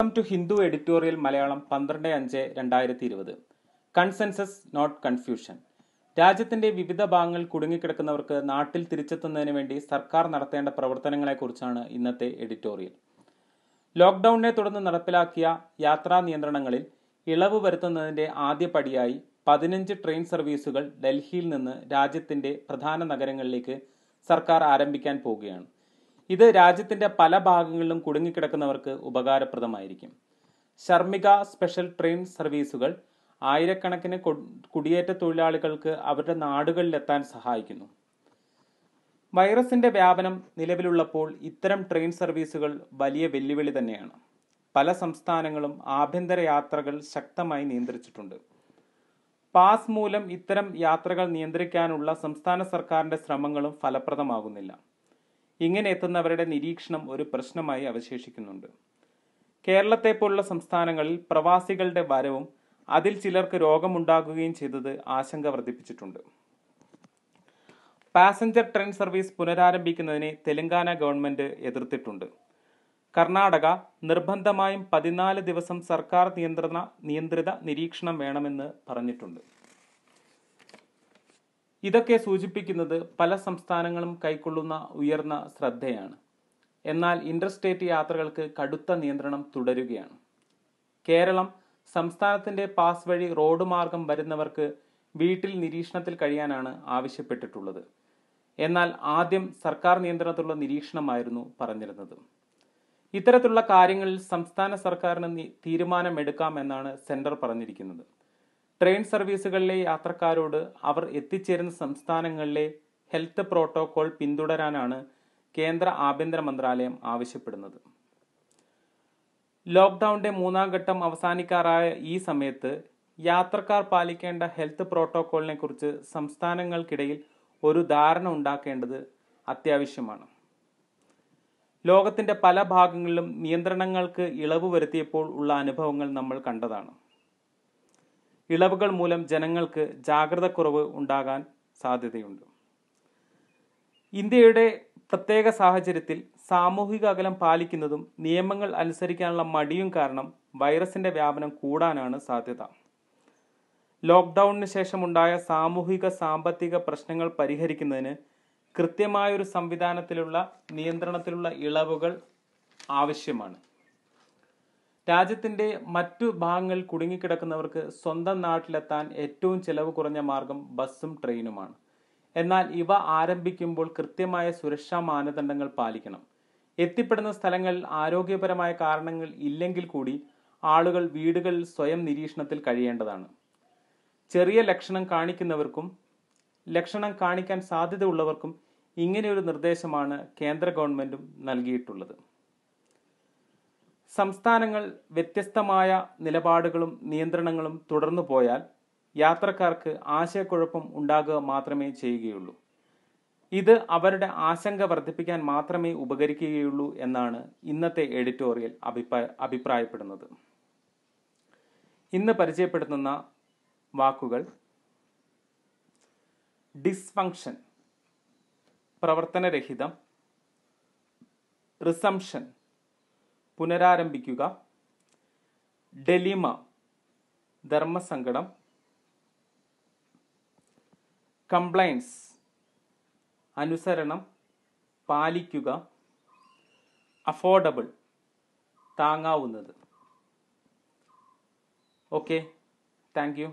welcome to Hindu editorial Malayalam പന്ത്രണ്ട് അഞ്ച് രണ്ടായിരത്തി ഇരുപത് കൺസെൻസസ് നോട്ട് കൺഫ്യൂഷൻ രാജ്യത്തിന്റെ വിവിധ ഭാഗങ്ങളിൽ കുടുങ്ങിക്കിടക്കുന്നവർക്ക് നാട്ടിൽ തിരിച്ചെത്തുന്നതിന് വേണ്ടി സർക്കാർ നടത്തേണ്ട പ്രവർത്തനങ്ങളെക്കുറിച്ചാണ് ഇന്നത്തെ എഡിറ്റോറിയൽ ലോക്ക്ഡൌണിനെ തുടർന്ന് നടപ്പിലാക്കിയ യാത്രാ നിയന്ത്രണങ്ങളിൽ ഇളവ് വരുത്തുന്നതിന്റെ ആദ്യ പടിയായി പതിനഞ്ച് ട്രെയിൻ സർവീസുകൾ ഡൽഹിയിൽ നിന്ന് രാജ്യത്തിന്റെ പ്രധാന നഗരങ്ങളിലേക്ക് സർക്കാർ ആരംഭിക്കാൻ പോവുകയാണ് ഇത് രാജ്യത്തിന്റെ പല ഭാഗങ്ങളിലും കുടുങ്ങിക്കിടക്കുന്നവർക്ക് ഉപകാരപ്രദമായിരിക്കും ശർമിക സ്പെഷ്യൽ ട്രെയിൻ സർവീസുകൾ ആയിരക്കണക്കിന് കുടിയേറ്റ തൊഴിലാളികൾക്ക് അവരുടെ നാടുകളിലെത്താൻ സഹായിക്കുന്നു വൈറസിന്റെ വ്യാപനം നിലവിലുള്ളപ്പോൾ ഇത്തരം ട്രെയിൻ സർവീസുകൾ വലിയ വെല്ലുവിളി തന്നെയാണ് പല സംസ്ഥാനങ്ങളും ആഭ്യന്തര യാത്രകൾ ശക്തമായി നിയന്ത്രിച്ചിട്ടുണ്ട് പാസ് മൂലം ഇത്തരം യാത്രകൾ നിയന്ത്രിക്കാനുള്ള സംസ്ഥാന സർക്കാരിന്റെ ശ്രമങ്ങളും ഫലപ്രദമാകുന്നില്ല ഇങ്ങനെ എത്തുന്നവരുടെ നിരീക്ഷണം ഒരു പ്രശ്നമായി അവശേഷിക്കുന്നുണ്ട് കേരളത്തെ പോലുള്ള സംസ്ഥാനങ്ങളിൽ പ്രവാസികളുടെ വരവും അതിൽ ചിലർക്ക് രോഗമുണ്ടാകുകയും ചെയ്തത് ആശങ്ക വർദ്ധിപ്പിച്ചിട്ടുണ്ട് പാസഞ്ചർ ട്രെയിൻ സർവീസ് പുനരാരംഭിക്കുന്നതിനെ തെലങ്കാന ഗവൺമെന്റ് എതിർത്തിട്ടുണ്ട് കർണാടക നിർബന്ധമായും പതിനാല് ദിവസം സർക്കാർ നിയന്ത്രണ നിയന്ത്രിത നിരീക്ഷണം വേണമെന്ന് പറഞ്ഞിട്ടുണ്ട് ഇതൊക്കെ സൂചിപ്പിക്കുന്നത് പല സംസ്ഥാനങ്ങളും കൈക്കൊള്ളുന്ന ഉയർന്ന ശ്രദ്ധയാണ് എന്നാൽ ഇൻ്റർസ്റ്റേറ്റ് യാത്രകൾക്ക് കടുത്ത നിയന്ത്രണം തുടരുകയാണ് കേരളം സംസ്ഥാനത്തിന്റെ പാസ് വഴി റോഡ് മാർഗം വരുന്നവർക്ക് വീട്ടിൽ നിരീക്ഷണത്തിൽ കഴിയാനാണ് ആവശ്യപ്പെട്ടിട്ടുള്ളത് എന്നാൽ ആദ്യം സർക്കാർ നിയന്ത്രണത്തിലുള്ള നിരീക്ഷണമായിരുന്നു പറഞ്ഞിരുന്നത് ഇത്തരത്തിലുള്ള കാര്യങ്ങളിൽ സംസ്ഥാന സർക്കാരിന് എന്നാണ് സെന്റർ പറഞ്ഞിരിക്കുന്നത് ട്രെയിൻ സർവീസുകളിലെ യാത്രക്കാരോട് അവർ എത്തിച്ചേരുന്ന സംസ്ഥാനങ്ങളിലെ ഹെൽത്ത് പ്രോട്ടോകോൾ പിന്തുടരാനാണ് കേന്ദ്ര ആഭ്യന്തര മന്ത്രാലയം ആവശ്യപ്പെടുന്നത് ലോക്ക്ഡൌണിന്റെ മൂന്നാം ഘട്ടം അവസാനിക്കാറായ ഈ സമയത്ത് യാത്രക്കാർ പാലിക്കേണ്ട ഹെൽത്ത് പ്രോട്ടോകോളിനെ കുറിച്ച് സംസ്ഥാനങ്ങൾക്കിടയിൽ ഒരു ധാരണ ഉണ്ടാക്കേണ്ടത് അത്യാവശ്യമാണ് ലോകത്തിന്റെ പല ഭാഗങ്ങളിലും നിയന്ത്രണങ്ങൾക്ക് ഇളവ് വരുത്തിയപ്പോൾ ഉള്ള അനുഭവങ്ങൾ നമ്മൾ കണ്ടതാണ് ഇളവുകൾ മൂലം ജനങ്ങൾക്ക് ജാഗ്രതക്കുറവ് ഉണ്ടാകാൻ സാധ്യതയുണ്ട് ഇന്ത്യയുടെ പ്രത്യേക സാഹചര്യത്തിൽ സാമൂഹിക അകലം പാലിക്കുന്നതും നിയമങ്ങൾ അനുസരിക്കാനുള്ള മടിയും കാരണം വൈറസിന്റെ വ്യാപനം കൂടാനാണ് സാധ്യത ലോക്ക്ഡൗണിന് ശേഷമുണ്ടായ സാമൂഹിക സാമ്പത്തിക പ്രശ്നങ്ങൾ പരിഹരിക്കുന്നതിന് കൃത്യമായൊരു സംവിധാനത്തിലുള്ള നിയന്ത്രണത്തിലുള്ള ഇളവുകൾ ആവശ്യമാണ് രാജ്യത്തിൻ്റെ മറ്റു ഭാഗങ്ങളിൽ കുടുങ്ങിക്കിടക്കുന്നവർക്ക് സ്വന്തം നാട്ടിലെത്താൻ ഏറ്റവും ചെലവ് കുറഞ്ഞ മാർഗം ബസ്സും ട്രെയിനുമാണ് എന്നാൽ ഇവ ആരംഭിക്കുമ്പോൾ കൃത്യമായ സുരക്ഷാ മാനദണ്ഡങ്ങൾ പാലിക്കണം എത്തിപ്പെടുന്ന സ്ഥലങ്ങളിൽ ആരോഗ്യപരമായ കാരണങ്ങൾ ഇല്ലെങ്കിൽ കൂടി ആളുകൾ വീടുകളിൽ സ്വയം നിരീക്ഷണത്തിൽ കഴിയേണ്ടതാണ് ചെറിയ ലക്ഷണം കാണിക്കുന്നവർക്കും ലക്ഷണം കാണിക്കാൻ സാധ്യതയുള്ളവർക്കും ഇങ്ങനെയൊരു നിർദ്ദേശമാണ് കേന്ദ്ര ഗവൺമെൻറ്റും നൽകിയിട്ടുള്ളത് സംസ്ഥാനങ്ങൾ വ്യത്യസ്തമായ നിലപാടുകളും നിയന്ത്രണങ്ങളും തുടർന്നു പോയാൽ യാത്രക്കാർക്ക് ആശയക്കുഴപ്പം ഉണ്ടാകുക മാത്രമേ ചെയ്യുകയുള്ളൂ ഇത് അവരുടെ ആശങ്ക വർദ്ധിപ്പിക്കാൻ മാത്രമേ ഉപകരിക്കുകയുള്ളൂ എന്നാണ് ഇന്നത്തെ എഡിറ്റോറിയൽ അഭിപ്രായ അഭിപ്രായപ്പെടുന്നത് ഇന്ന് പരിചയപ്പെടുത്തുന്ന വാക്കുകൾ ഡിസ്ഫങ്ഷൻ പ്രവർത്തനരഹിതം റിസംഷൻ പുനരാരംഭിക്കുക ഡെലിമ ധർമ്മസങ്കടം കംപ്ലൈൻസ് അനുസരണം പാലിക്കുക അഫോർഡബിൾ താങ്ങാവുന്നത് ഓക്കെ താങ്ക് യു